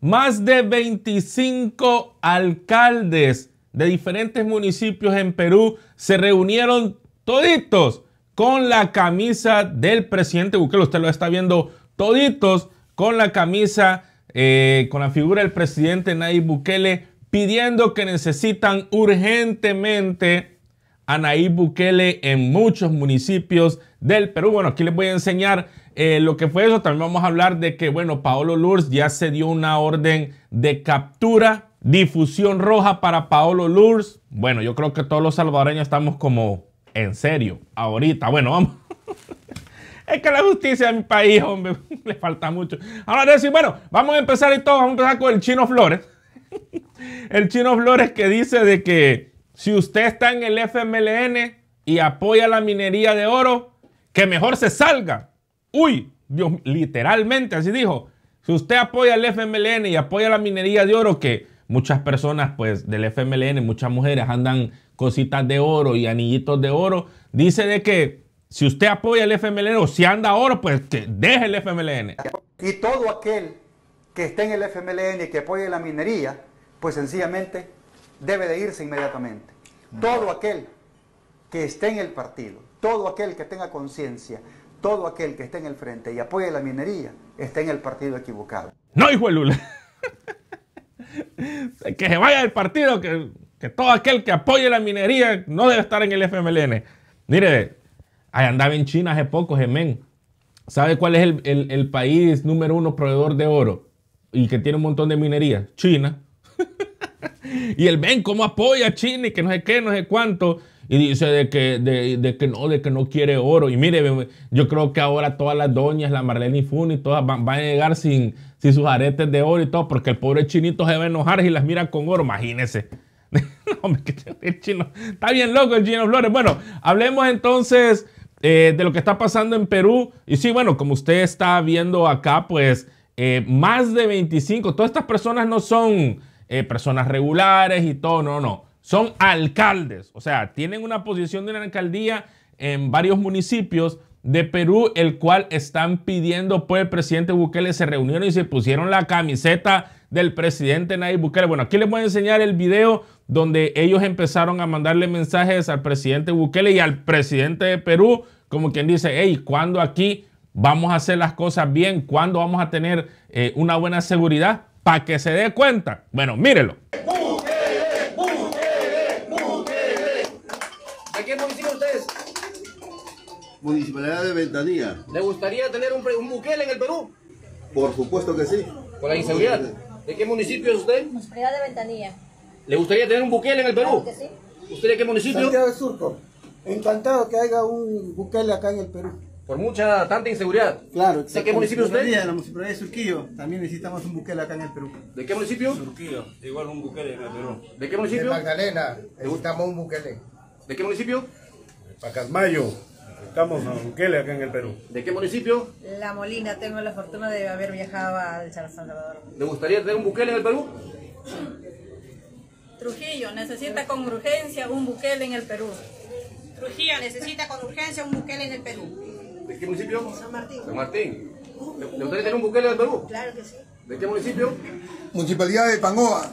Más de 25 alcaldes de diferentes municipios en Perú se reunieron toditos con la camisa del presidente Bukele. Usted lo está viendo toditos con la camisa, eh, con la figura del presidente Nayib Bukele, pidiendo que necesitan urgentemente Anaí Bukele en muchos municipios del Perú. Bueno, aquí les voy a enseñar eh, lo que fue eso. También vamos a hablar de que, bueno, Paolo Lourdes ya se dio una orden de captura, difusión roja para Paolo Lourdes. Bueno, yo creo que todos los salvadoreños estamos como en serio ahorita. Bueno, vamos. Es que la justicia en mi país, hombre, le falta mucho. Ahora decir, bueno, vamos a empezar y todo, vamos a empezar con el Chino Flores. El Chino Flores que dice de que si usted está en el FMLN y apoya la minería de oro, que mejor se salga. Uy, Dios, literalmente así dijo. Si usted apoya el FMLN y apoya la minería de oro, que muchas personas pues del FMLN, muchas mujeres andan cositas de oro y anillitos de oro, dice de que si usted apoya el FMLN o si anda oro, pues que deje el FMLN. Y todo aquel que esté en el FMLN y que apoye la minería, pues sencillamente debe de irse inmediatamente. Todo aquel que esté en el partido, todo aquel que tenga conciencia, todo aquel que esté en el frente y apoye la minería, está en el partido equivocado. No, hijo de Lula. que se vaya del partido, que, todo aquel que apoye la minería no debe estar en el FMLN. Mire, andaba en China hace poco, Gemén. ¿Sabe cuál es el, el país número uno proveedor de oro y que tiene un montón de minería? China. y el ven cómo apoya a China y que no sé qué, no sé cuánto. Y dice de que, de, que no, de que no quiere oro. Y mire, yo creo que ahora todas las doñas, la Marlene y Funi, todas van, a llegar sin, sin sus aretes de oro y todo, porque el pobre chinito se va a enojar y las mira con oro, imagínese. no, chino, está bien loco el chino Flores. Bueno, hablemos entonces eh, de lo que está pasando en Perú. Y sí, bueno, como usted está viendo acá, pues eh, más de 25, todas estas personas no son... Eh, personas regulares y todo, no, no, son alcaldes, o sea, tienen una posición de una alcaldía en varios municipios de Perú, el cual están pidiendo pues el presidente Bukele, se reunieron y se pusieron la camiseta del presidente Nayib Bukele. Bueno, aquí les voy a enseñar el video donde ellos empezaron a mandarle mensajes al presidente Bukele y al presidente de Perú, como quien dice, hey, ¿cuándo aquí vamos a hacer las cosas bien? ¿Cuándo vamos a tener eh, una buena seguridad? para que se dé cuenta. Bueno, mírelo. ¿De qué municipio es? Municipalidad de Ventanilla. ¿Le gustaría tener un, un en el Perú? Por supuesto que sí. ¿Por la inseguridad? ¿De qué municipio es usted? Municipalidad de Ventanilla. ¿Le gustaría tener un buquele en el Perú? ¿Usted de qué municipio? de Surco. Encantado que haya un buquele acá en el Perú por mucha tanta inseguridad. Claro, ¿De qué municipio usted? De la municipalidad de Surquillo. También necesitamos un buquele acá en el Perú. ¿De qué municipio? Surquillo. Igual un buquel en el Perú. ¿De qué municipio? De Magdalena. gustamos un buquele. ¿De qué municipio? Pacasmayo. Estamos un buquele acá en el Perú. ¿De qué municipio? La Molina. Tengo la fortuna de haber viajado al San Salvador. ¿Le gustaría tener un buquele en el Perú? Trujillo. Necesita con urgencia un buquele en el Perú. Trujillo. Necesita con urgencia un buquele en el Perú. ¿De qué municipio? San Martín. San Martín. Uh. ¿Le gustaría tener un buquele el Perú? Claro que sí. ¿De qué municipio? Municipalidad de Pangoa.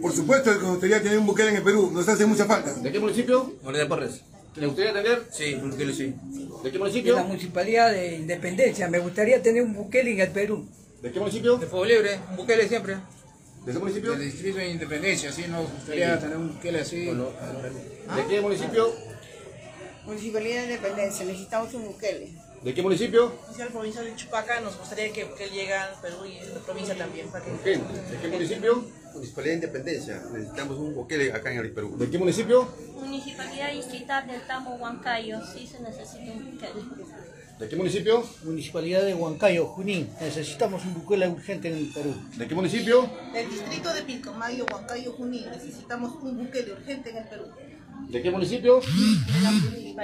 Por supuesto que nos gustaría tener un buquele en el Perú, nos hace mucha falta. ¿De qué municipio? Morena Porres. ¿Le gustaría tener? Sí, un buquele sí. ¿De qué municipio? De la municipalidad de Independencia, me gustaría tener un buquele en el Perú. ¿De qué municipio? De Fuego Libre, un buquele siempre. ¿De qué municipio? De distrito de Independencia, sí, nos gustaría tener un buquele así. ¿De ah. qué municipio? Municipalidad de Independencia, necesitamos un buquele. ¿De qué municipio? De la provincia de Chupaca, nos gustaría que, que él llegue al Perú y la provincia también. ¿De qué municipio? Municipalidad de Independencia, necesitamos un buquele acá en el Perú. ¿De qué municipio? Municipalidad Distrital del Tamo, Huancayo, sí se necesita un boquele. ¿De qué municipio? Municipalidad de Huancayo, Junín. Necesitamos un buquele urgente en el Perú. ¿De qué municipio? Del distrito de Mayo, Huancayo, Junín. Necesitamos un buquele urgente en el Perú. ¿De qué municipio?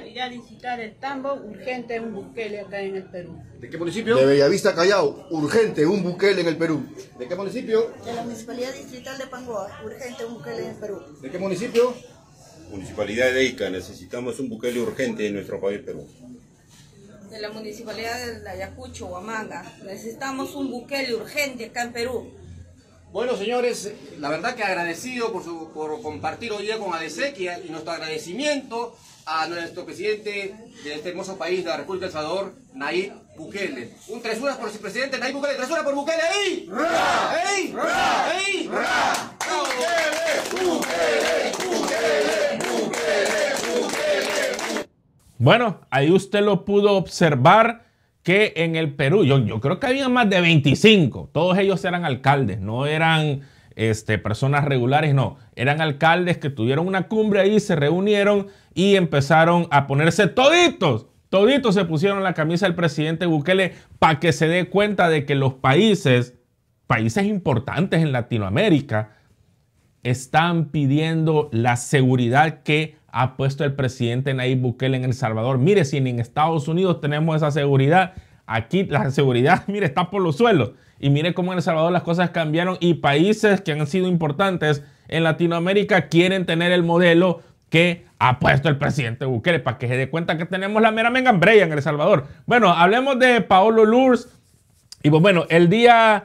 salir a licitar el tambo, urgente un buquele acá en el Perú. ¿De qué municipio? De Bellavista, Callao, urgente un buquele en el Perú. ¿De qué municipio? De la Municipalidad Distrital de Pangoa, urgente un buquele en el Perú. ¿De qué municipio? Municipalidad de Ica, necesitamos un buquele urgente en nuestro país Perú. De la Municipalidad de Ayacucho, Huamanga, necesitamos un buquele urgente acá en Perú. Bueno, señores, la verdad que agradecido por, su, por compartir hoy día con Adesequia y nuestro agradecimiento a nuestro presidente de este hermoso país, la República del Salvador, Nayib Bukele. Un tres horas por su presidente, Nayib Bukele, tres horas por Bukele, ¡ey! ¡Ra! ¡Ey! ¡Ra! ¡Ey! ¡Ra! ¡Bukele! ¡Bukele! ¡Bukele! ¡Bukele! ¡Bukele! Bueno, ahí usted lo pudo observar que en el Perú, yo, yo creo que había más de 25, todos ellos eran alcaldes, no eran este, personas regulares, no, eran alcaldes que tuvieron una cumbre ahí, se reunieron y empezaron a ponerse toditos. Toditos se pusieron la camisa del presidente Bukele para que se dé cuenta de que los países, países importantes en Latinoamérica, están pidiendo la seguridad que ha puesto el presidente Nayib Bukele en El Salvador. Mire, si en Estados Unidos tenemos esa seguridad, Aquí la seguridad, mire, está por los suelos. Y mire cómo en El Salvador las cosas cambiaron y países que han sido importantes en Latinoamérica quieren tener el modelo que ha puesto el presidente Bukele para que se dé cuenta que tenemos la mera menganbreya en El Salvador. Bueno, hablemos de Paolo Lurs. Y pues, bueno, el día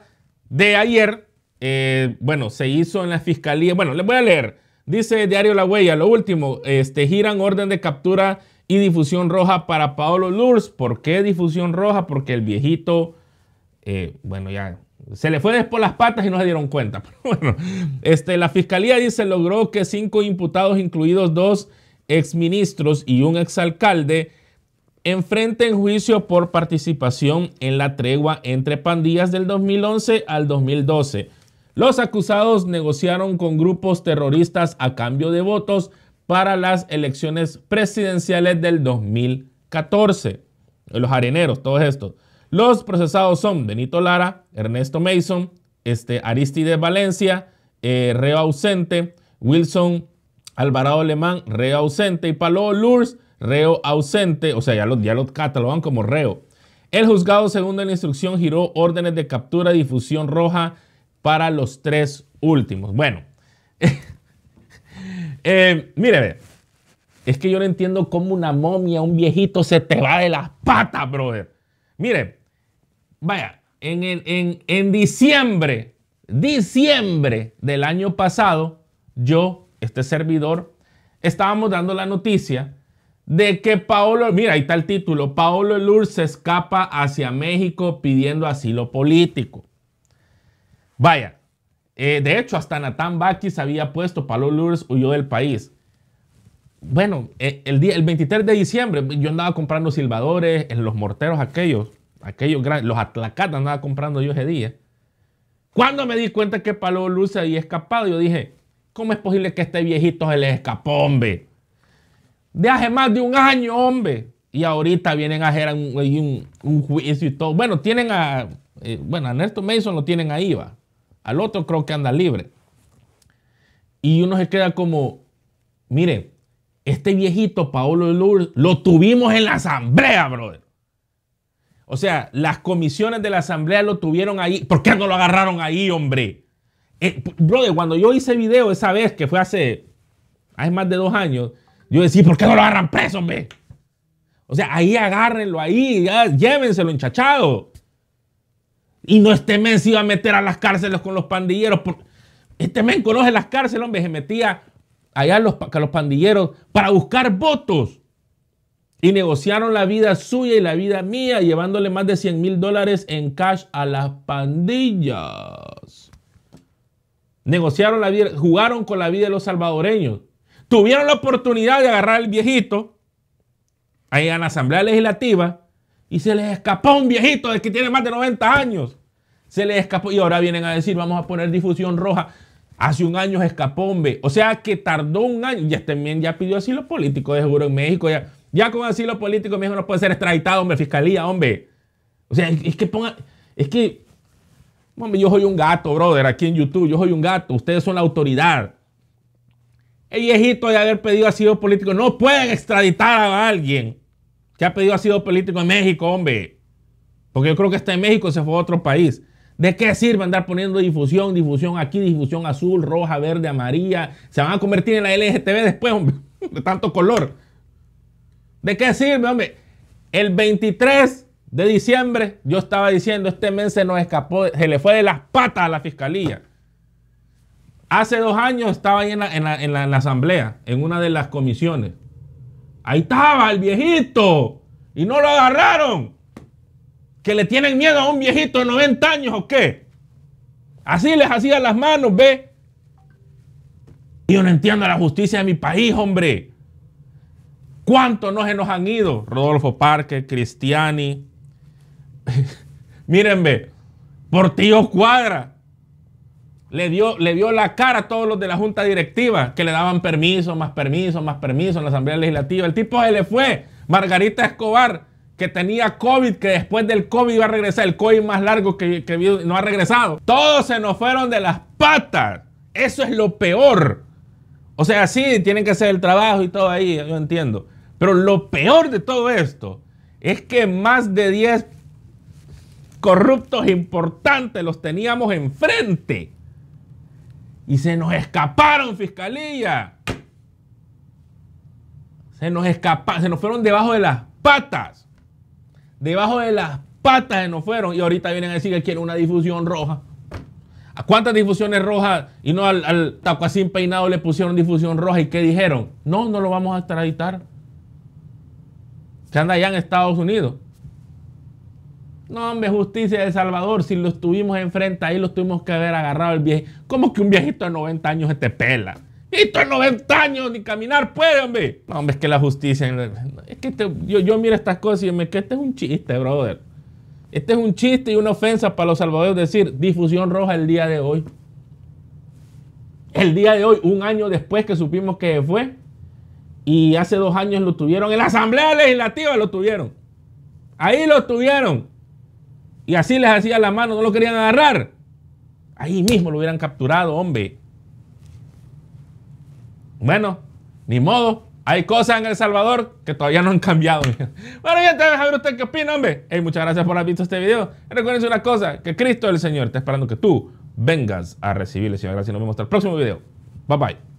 de ayer, eh, bueno, se hizo en la fiscalía. Bueno, les voy a leer. Dice Diario La Huella, lo último, este, giran orden de captura y difusión roja para Paolo Lurs. ¿Por qué difusión roja? Porque el viejito, eh, bueno, ya se le fue por las patas y no se dieron cuenta. este, la fiscalía dice logró que cinco imputados, incluidos dos exministros y un exalcalde, enfrenten juicio por participación en la tregua entre pandillas del 2011 al 2012. Los acusados negociaron con grupos terroristas a cambio de votos para las elecciones presidenciales del 2014. Los areneros, todos estos. Los procesados son Benito Lara, Ernesto Mason, este, Aristide Valencia, eh, reo ausente, Wilson Alvarado Alemán, reo ausente, y Palo Lourdes, reo ausente, o sea, ya los catalogan como reo. El juzgado segundo en la instrucción giró órdenes de captura y difusión roja para los tres últimos. Bueno, Eh, mire, es que yo no entiendo cómo una momia, un viejito, se te va de las patas, brother. Mire, vaya, en, diciembre, diciembre del año pasado, yo, este servidor, estábamos dando la noticia de que Paolo, mira, ahí está el título, Paolo Lur se escapa hacia México pidiendo asilo político. Vaya, eh, de hecho, hasta Natán Bakis había puesto, Palo Lourdes huyó del país. Bueno, eh, el, día, el 23 de diciembre yo andaba comprando silbadores, en los morteros aquellos, aquellos grandes, los atlacatas andaba comprando yo ese día. Cuando me di cuenta que Palo Lourdes había escapado, yo dije, ¿cómo es posible que este viejito se le escapó, hombre? De hace más de un año, hombre. Y ahorita vienen a hacer un, juicio y todo. Bueno, tienen a, eh, bueno, a Néstor Mason lo tienen ahí, va al otro creo que anda libre. Y uno se queda como, mire, este viejito Paolo Lourdes lo tuvimos en la asamblea, brother. O sea, las comisiones de la asamblea lo tuvieron ahí. ¿Por qué no lo agarraron ahí, hombre? Eh, brother, cuando yo hice video esa vez, que fue hace, hace más de dos años, yo decía, ¿por qué no lo agarran preso, hombre? O sea, ahí agárrenlo, ahí, llévenselo enchachado. Y no este men se iba a meter a las cárceles con los pandilleros. Este men conoce las cárceles, hombre, se metía allá a los, los pandilleros para buscar votos. Y negociaron la vida suya y la vida mía, llevándole más de 100 mil dólares en cash a las pandillas. Negociaron la vida, jugaron con la vida de los salvadoreños. Tuvieron la oportunidad de agarrar al viejito ahí en la Asamblea Legislativa y se les escapó un viejito de que tiene más de 90 años. Se les escapó. Y ahora vienen a decir, vamos a poner difusión roja. Hace un año escapó, hombre. O sea que tardó un año. Ya también este ya pidió asilo político de seguro en México. Ya, ya con asilo político mi México no puede ser extraditado, hombre, fiscalía, hombre. O sea, es que ponga. Es que. Hombre, yo soy un gato, brother, aquí en YouTube. Yo soy un gato. Ustedes son la autoridad. El viejito de haber pedido asilo político. No pueden extraditar a alguien pedido ha pedido político en México, hombre. Porque yo creo que está en México, se fue a otro país. ¿De qué sirve andar poniendo difusión, difusión aquí, difusión azul, roja, verde, amarilla? Se van a convertir en la LGTB después, hombre, de tanto color. ¿De qué sirve, hombre? El 23 de diciembre, yo estaba diciendo, este mes se nos escapó, se le fue de las patas a la fiscalía. Hace dos años estaba ahí en la asamblea, en una de las comisiones. Ahí estaba el viejito. Y no lo agarraron. Que le tienen miedo a un viejito de 90 años o qué. Así les hacía las manos, ve. yo no entiendo la justicia de mi país, hombre. ¿Cuántos no se nos han ido? Rodolfo Parque, Cristiani. Mírenme, por tío Cuadra. Le dio, le dio la cara a todos los de la junta directiva que le daban permiso, más permiso, más permiso en la Asamblea Legislativa. El tipo se le fue. Margarita Escobar, que tenía COVID, que después del COVID iba a regresar, el COVID más largo que, que no ha regresado. Todos se nos fueron de las patas. Eso es lo peor. O sea, sí, tienen que hacer el trabajo y todo ahí, yo entiendo. Pero lo peor de todo esto es que más de 10 corruptos importantes los teníamos enfrente. Y se nos escaparon, fiscalía. Se nos escaparon, se nos fueron debajo de las patas. Debajo de las patas se nos fueron. Y ahorita vienen a decir que quieren una difusión roja. ¿A cuántas difusiones rojas y no al, al tacuacín peinado le pusieron difusión roja y qué dijeron? No, no lo vamos a extraditar. Se anda allá en Estados Unidos. No, hombre, justicia de Salvador, si lo estuvimos enfrente ahí, lo tuvimos que haber agarrado el viejo. ¿Cómo que un viejito de 90 años este te pela? Viejito de 90 años, ni caminar puede, hombre. No, hombre, es que la justicia. Es que este, yo, miro estas cosas y me que este es un chiste, brother. Este es un chiste y una ofensa para los salvadores decir difusión roja el día de hoy. El día de hoy, un año después que supimos que fue, y hace dos años lo tuvieron en la Asamblea Legislativa, lo tuvieron. Ahí lo tuvieron. Y así les hacía la mano, no lo querían agarrar. Ahí mismo lo hubieran capturado, hombre. Bueno, ni modo. Hay cosas en El Salvador que todavía no han cambiado. Bueno, ya te a ver usted qué opina, hombre. muchas gracias por haber visto este video. Recuerden una cosa, que Cristo el Señor está esperando que tú vengas a recibirle, Señor. Gracias. Nos vemos hasta el próximo video. Bye bye.